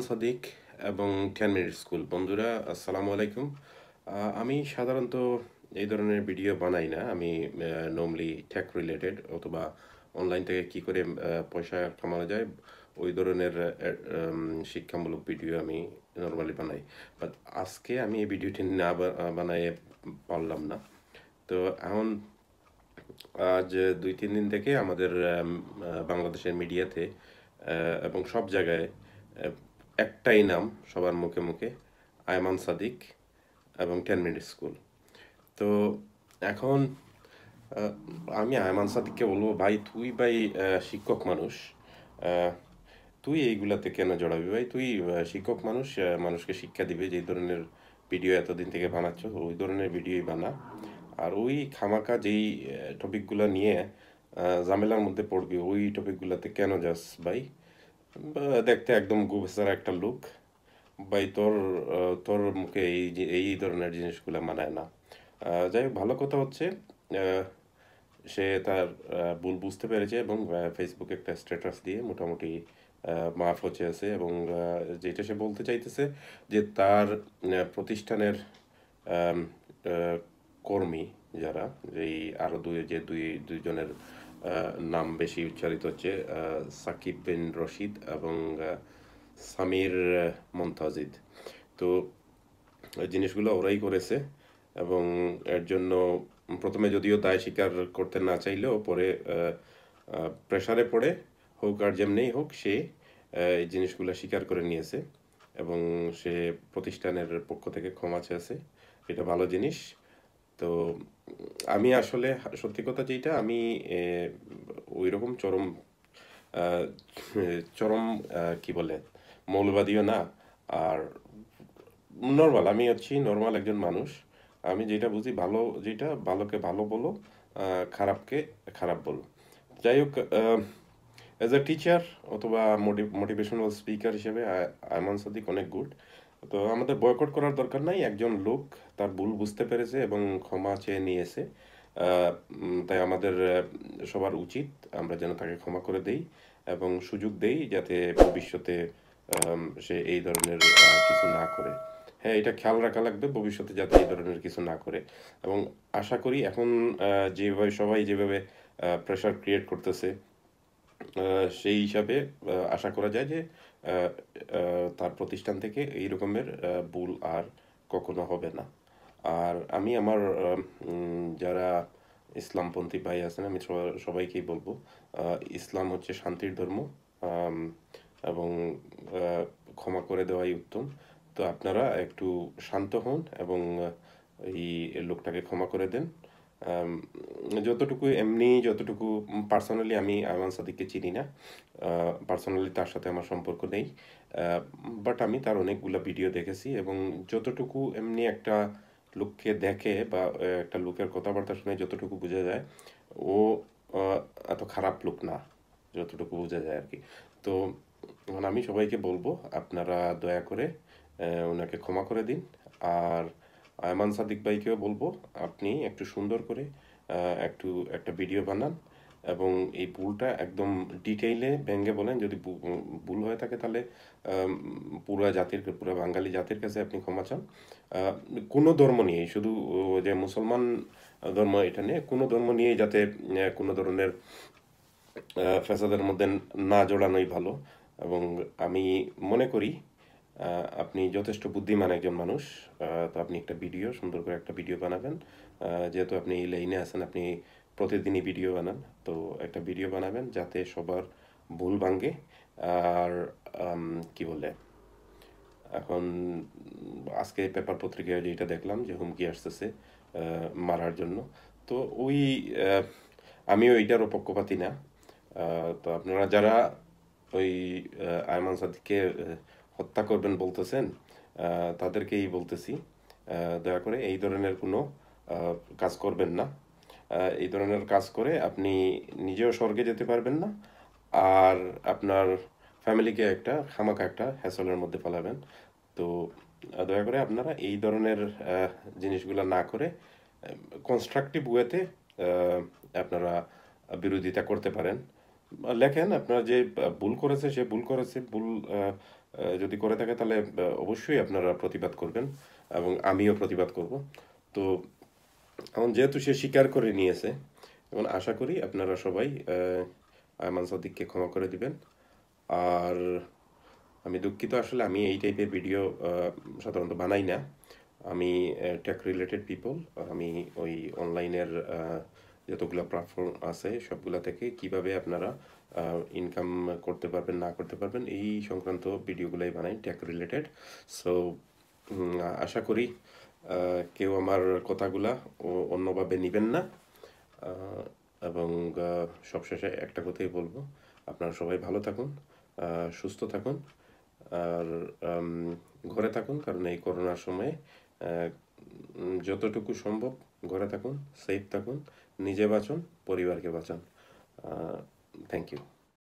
হাসান সাদিক এবং ten minute school বন্ধুরা আসসালামু আলাইকুম আমি সাধারণত এই ধরনের ভিডিও বানাই না আমি নর্মলি ট্যাক রিলেটেড অথবা অনলাইন থেকে কি করে পয়সা কামানো যায় ওই ধরনের শিক্ষামূলক ভিডিও আমি নর্মালি বানাই বাট আজকে আমি এই ভিডিওটি না বানাইয়ে পারলাম না তো এখন আজ দুই তিন দিন থেকে আমাদের বাংলাদেশের মিডিয়াতে এবং সব জায়গায় একটাই নাম সবার মুখে মুখে আয়মান সাদিক এবং টেন মিনিট স্কুল তো এখন আমি আয়মান সাদিককে বলবো ভাই তুই ভাই শিক্ষক মানুষ তুই এইগুলাতে কেন জড়াবি ভাই তুই শিক্ষক মানুষ মানুষকে শিক্ষা দিবে যে ধরনের ভিডিও এতদিন থেকে বানাচ্ছ ওই ধরনের ভিডিওই বানা আর ওই খামাকা যেই টপিকগুলো নিয়ে ঝামেলার মধ্যে পড়বি ওই টপিকগুলোতে কেন যাস ভাই দেখতে একদম গুবেসার একটা লুক বাই তোর তোর মুখে এই এই ধরনের জিনিসগুলো মানায় না যাই হোক ভালো কথা হচ্ছে সে তার ভুল বুঝতে পেরেছে এবং ফেসবুকে একটা স্ট্যাটাস দিয়ে মোটামুটি মাফ হচ্ছে আছে এবং যেটা সে বলতে চাইতেছে যে তার প্রতিষ্ঠানের কর্মী যারা এই আরও দুই যে দুই দুইজনের নাম বেশি উচ্চারিত হচ্ছে সাকিব বিন রশিদ এবং সামির মন্তাজিদ তো জিনিসগুলো ওরাই করেছে এবং এর জন্য প্রথমে যদিও দায় স্বীকার করতে না চাইলেও পরে প্রেশারে পড়ে হোক আর যেমনি হোক সে এই জিনিসগুলো স্বীকার করে নিয়েছে এবং সে প্রতিষ্ঠানের পক্ষ থেকে ক্ষমা চেয়েছে এটা ভালো জিনিস তো আমি আসলে সত্যি কথা যেটা আমি ওই রকম চরম চরম কি বলে মৌলবাদীও না আর নর্মাল আমি হচ্ছি নর্মাল একজন মানুষ আমি যেটা বুঝি ভালো যেটা ভালোকে ভালো বলো খারাপকে খারাপ বলো যাই হোক অ্যাজ এ টিচার অথবা মোটিভেশনাল স্পিকার হিসেবে আয়মান সাদিক অনেক গুড তো আমাদের বয়কট করার দরকার নাই একজন লোক তার ভুল বুঝতে পেরেছে এবং ক্ষমা চেয়ে নিয়েছে তাই আমাদের সবার উচিত আমরা যেন তাকে ক্ষমা করে দেই এবং সুযোগ দেই যাতে ভবিষ্যতে সে এই ধরনের কিছু না করে হ্যাঁ এটা খেয়াল রাখা লাগবে ভবিষ্যতে যাতে এই ধরনের কিছু না করে এবং আশা করি এখন যেভাবে সবাই যেভাবে প্রেশার ক্রিয়েট করতেছে সেই হিসাবে আশা করা যায় যে তার প্রতিষ্ঠান থেকে এই রকমের ভুল আর কখনো হবে না আর আমি আমার যারা ইসলামপন্থী ভাই আছেন আমি সবাইকেই বলবো ইসলাম হচ্ছে শান্তির ধর্ম এবং ক্ষমা করে দেওয়াই উত্তম তো আপনারা একটু শান্ত হন এবং এই লোকটাকে ক্ষমা করে দেন যতটুকু এমনি যতটুকু পার্সোনালি আমি আয়মান সাদিককে চিনি না পার্সোনালি তার সাথে আমার সম্পর্ক নেই বাট আমি তার অনেকগুলো ভিডিও দেখেছি এবং যতটুকু এমনি একটা লোককে দেখে বা একটা লোকের কথাবার্তা শুনে যতটুকু বোঝা যায় ও এত খারাপ লোক না যতটুকু বোঝা যায় আর কি তো মানে আমি সবাইকে বলবো আপনারা দয়া করে ওনাকে ক্ষমা করে দিন আর আয়মান সাদিক ভাইকেও বলবো আপনি একটু সুন্দর করে একটু একটা ভিডিও বানান এবং এই ভুলটা একদম ডিটেইলে ব্যাঙ্গে বলেন যদি ভুল হয়ে থাকে তাহলে পুরো জাতির পুরো বাঙালি জাতির কাছে আপনি ক্ষমা চান কোনো ধর্ম নিয়ে শুধু যে মুসলমান ধর্ম এটা নিয়ে কোনো ধর্ম নিয়ে যাতে কোনো ধরনের ফ্যাসাদের মধ্যে না জড়ানোই ভালো এবং আমি মনে করি আপনি যথেষ্ট বুদ্ধিমান একজন মানুষ তো আপনি একটা ভিডিও সুন্দর করে একটা ভিডিও বানাবেন যেহেতু আপনি এই লাইনে আছেন আপনি প্রতিদিনই ভিডিও বানান তো একটা ভিডিও বানাবেন যাতে সবার ভুল ভাঙ্গে আর কি বলে এখন আজকে পেপার পত্রিকায় যেটা দেখলাম যে হুমকি আসতেছে মারার জন্য তো ওই আমিও এইটারও পক্ষপাতি না তো আপনারা যারা ওই আয়মান সাদিককে হত্যা করবেন বলতেছেন তাদেরকেই বলতেছি দয়া করে এই ধরনের কোনো কাজ করবেন না এই ধরনের কাজ করে আপনি নিজেও স্বর্গে যেতে পারবেন না আর আপনার ফ্যামিলিকে একটা খামাখা একটা হ্যাসলের মধ্যে ফেলাবেন তো দয়া করে আপনারা এই ধরনের জিনিসগুলো না করে কনস্ট্রাকটিভ ওয়েতে আপনারা বিরোধিতা করতে পারেন লেখেন আপনারা যে ভুল করেছে সে ভুল করেছে ভুল যদি করে থাকে তাহলে অবশ্যই আপনারা প্রতিবাদ করবেন এবং আমিও প্রতিবাদ করব তো এখন যেহেতু সে স্বীকার করে নিয়েছে এবং আশা করি আপনারা সবাই আয়মান সদিককে ক্ষমা করে দিবেন আর আমি দুঃখিত আসলে আমি এই টাইপের ভিডিও সাধারণত বানাই না আমি টেক রিলেটেড পিপল আমি ওই অনলাইনের যতগুলো প্ল্যাটফর্ম আছে সবগুলো থেকে কিভাবে আপনারা ইনকাম করতে পারবেন না করতে পারবেন এই সংক্রান্ত ভিডিওগুলোই বানাই ট্যাক রিলেটেড সো আশা করি কেউ আমার কথাগুলা অন্যভাবে নেবেন না এবং সবশেষে একটা কথাই বলবো আপনারা সবাই ভালো থাকুন সুস্থ থাকুন আর ঘরে থাকুন কারণ এই করোনার সময়ে যতটুকু সম্ভব ঘরে থাকুন সেফ থাকুন নিজে বাঁচুন পরিবারকে বাঁচান থ্যাংক ইউ